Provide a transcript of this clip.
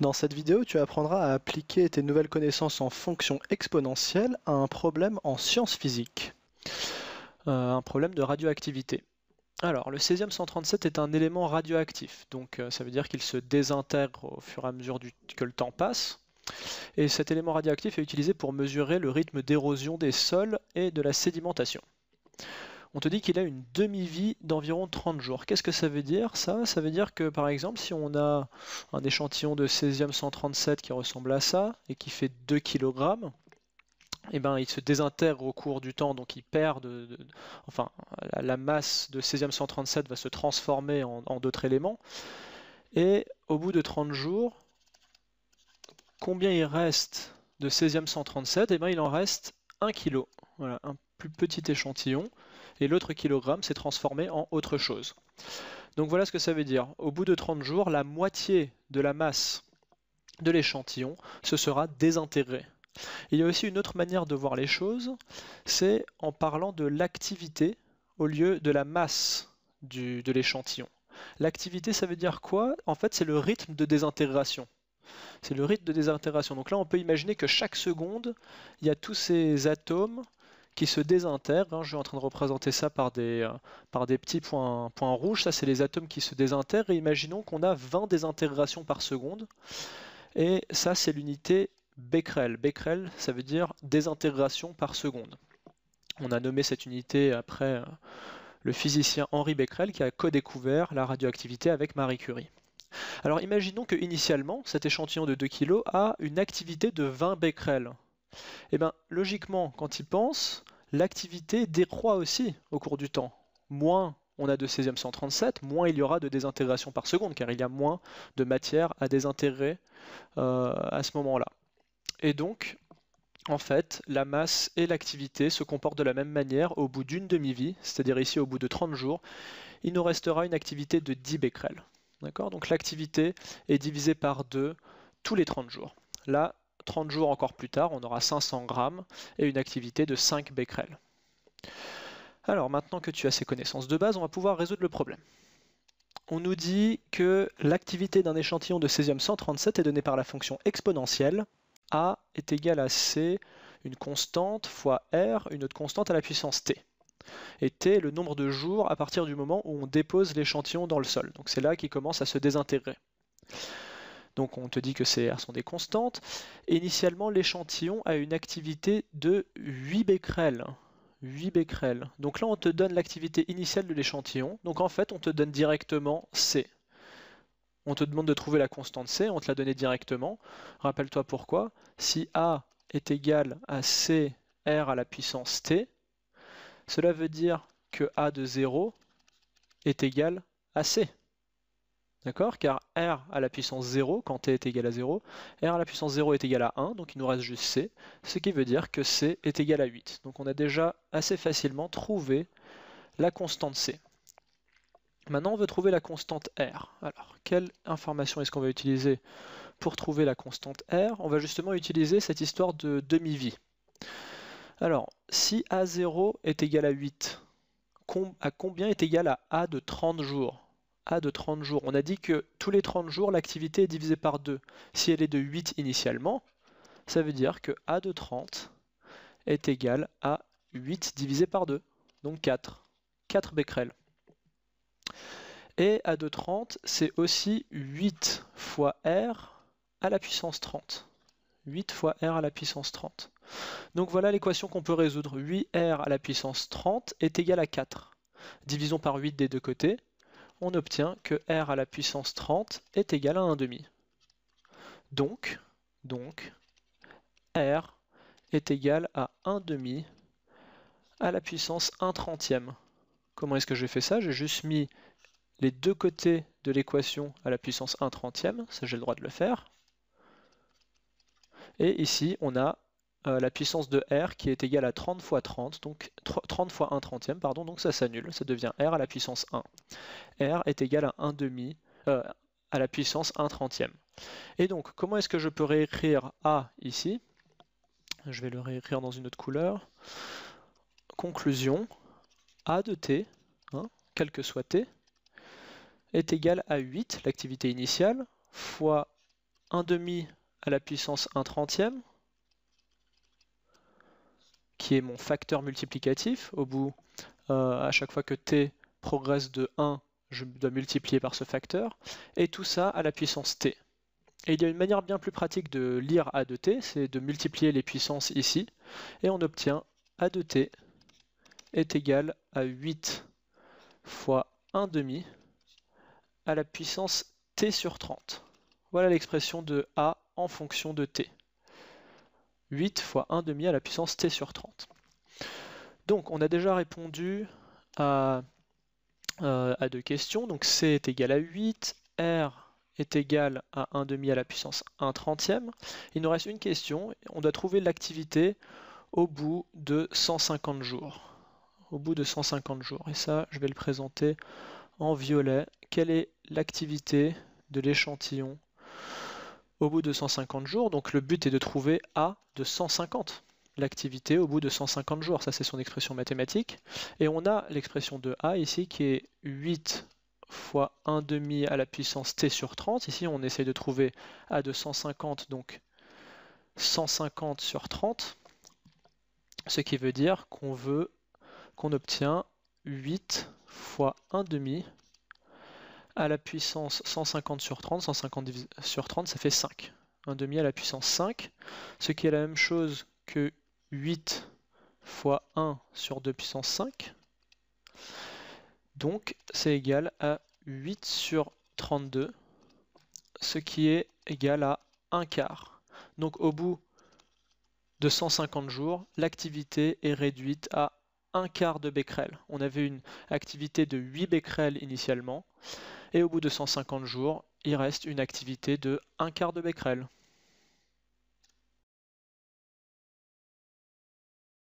Dans cette vidéo, tu apprendras à appliquer tes nouvelles connaissances en fonction exponentielle à un problème en sciences physiques, euh, un problème de radioactivité. Alors, le césium 137 est un élément radioactif, donc euh, ça veut dire qu'il se désintègre au fur et à mesure que le temps passe. Et cet élément radioactif est utilisé pour mesurer le rythme d'érosion des sols et de la sédimentation on te dit qu'il a une demi-vie d'environ 30 jours. Qu'est-ce que ça veut dire ça Ça veut dire que par exemple, si on a un échantillon de césium 137 qui ressemble à ça et qui fait 2 kg, et ben, il se désintègre au cours du temps, donc il perd enfin, la, masse de césium 137 va se transformer en, d'autres éléments. Et au bout de 30 jours, combien il reste de césium 137 Eh ben, il en reste 1 kg. un plus petit échantillon et l'autre kilogramme s'est transformé en autre chose. Donc voilà ce que ça veut dire. Au bout de 30 jours, la moitié de la masse de l'échantillon se sera désintégrée. Il y a aussi une autre manière de voir les choses, c'est en parlant de l'activité au lieu de la masse de l'échantillon. L'activité, ça veut dire quoi En fait, c'est le rythme de désintégration. C'est le rythme de désintégration. Donc là, on peut imaginer que chaque seconde, il y a tous ces atomes qui se désintègrent. Hein. Je suis en train de représenter ça par des, euh, par des petits points, points rouges. Ça, c'est les atomes qui se désintègrent. Et imaginons qu'on a 20 désintégrations par seconde. Et ça, c'est l'unité Becquerel. Becquerel, ça veut dire désintégration par seconde. On a nommé cette unité après euh, le physicien Henri Becquerel qui a co-découvert la radioactivité avec Marie Curie. Alors imaginons que initialement cet échantillon de 2 kg a une activité de 20 Becquerel, et eh bien, logiquement, quand il pense, l'activité décroît aussi au cours du temps. Moins on a de césium 137, moins il y aura de désintégration par seconde, car il y a moins de matière à désintégrer euh, à ce moment-là. Et donc, en fait, la masse et l'activité se comportent de la même manière au bout d'une demi-vie, c'est-à-dire ici au bout de 30 jours, il nous restera une activité de 10 becquerels. D'accord Donc l'activité est divisée par 2 tous les 30 jours. Là, 30 jours encore plus tard, on aura 500 grammes et une activité de 5 becquerels. Alors maintenant que tu as ces connaissances de base, on va pouvoir résoudre le problème. On nous dit que l'activité d'un échantillon de césium 137 est donnée par la fonction exponentielle A est égal à C, une constante, fois R, une autre constante à la puissance T et T est le nombre de jours à partir du moment où on dépose l'échantillon dans le sol. Donc c'est là qu'il commence à se désintégrer. Donc on te dit que ces R sont des constantes. initialement, l'échantillon a une activité de 8 becquerels. 8 Donc là, on te donne l'activité initiale de l'échantillon. Donc en fait, on te donne directement C. On te demande de trouver la constante C, on te l'a donnée directement. Rappelle-toi pourquoi. Si A est égal à C R à la puissance T, cela veut dire que A de 0 est égal à C. D'accord Car R à la puissance 0, quand t est égal à 0, R à la puissance 0 est égal à 1, donc il nous reste juste C, ce qui veut dire que C est égal à 8. Donc on a déjà assez facilement trouvé la constante C. Maintenant, on veut trouver la constante R. Alors, quelle information est-ce qu'on va utiliser pour trouver la constante R On va justement utiliser cette histoire de demi-vie. Alors, si A0 est égal à 8, à combien est égal à A de 30 jours a de 30 jours. On a dit que tous les 30 jours, l'activité est divisée par 2. Si elle est de 8 initialement, ça veut dire que A de 30 est égal à 8 divisé par 2, donc 4. 4 becquerels. Et A de 30, c'est aussi 8 fois R à la puissance 30. 8 fois R à la puissance 30. Donc voilà l'équation qu'on peut résoudre. 8R à la puissance 30 est égal à 4. Divisons par 8 des deux côtés, on obtient que r à la puissance 30 est égal à 1,5. Donc, donc, r est égal à 1 demi à la puissance 1 trentième. Comment est-ce que j'ai fait ça J'ai juste mis les deux côtés de l'équation à la puissance 1 trentième, ça j'ai le droit de le faire. Et ici, on a euh, la puissance de R qui est égale à 30 fois 30, donc 30 fois 1 trentième, pardon, donc ça s'annule, ça devient R à la puissance 1. R est égal à 1 demi, euh, à la puissance 1 trentième. Et donc, comment est-ce que je peux réécrire A ici Je vais le réécrire dans une autre couleur. Conclusion, A de T, hein, quel que soit T, est égal à 8, l'activité initiale, fois 1 demi à la puissance 1 trentième, qui est mon facteur multiplicatif. Au bout, euh, à chaque fois que t progresse de 1, je dois multiplier par ce facteur, et tout ça à la puissance t. Et il y a une manière bien plus pratique de lire a de t, c'est de multiplier les puissances ici, et on obtient a de t est égal à 8 fois 1 demi à la puissance t sur 30. Voilà l'expression de a en fonction de t. 8 fois 1 demi à la puissance t sur 30. Donc on a déjà répondu euh, à, deux questions. Donc c est égal à 8, r est égal à 1 demi à la puissance 1 trentième. Il nous reste une question, on doit trouver l'activité au bout de 150 jours. Au bout de 150 jours. Et ça, je vais le présenter en violet. Quelle est l'activité de l'échantillon au bout de 150 jours. Donc le but est de trouver A de 150 l'activité au bout de 150 jours. Ça, c'est son expression mathématique. Et on a l'expression de A ici qui est 8 fois 1 demi à la puissance t sur 30. Ici, on essaie de trouver A de 150, donc 150 sur 30. Ce qui veut dire qu'on veut qu'on obtient 8 fois 1 demi à la puissance 150 sur 30, 150 sur 30, ça fait 5. Un demi à la puissance 5, ce qui est la même chose que 8 fois 1 sur 2 puissance 5. Donc c'est égal à 8 sur 32, ce qui est égal à 1 quart. Donc au bout de 150 jours, l'activité est réduite à un quart de becquerel. On avait une activité de 8 becquerels initialement et au bout de 150 jours, il reste une activité de un quart de becquerel.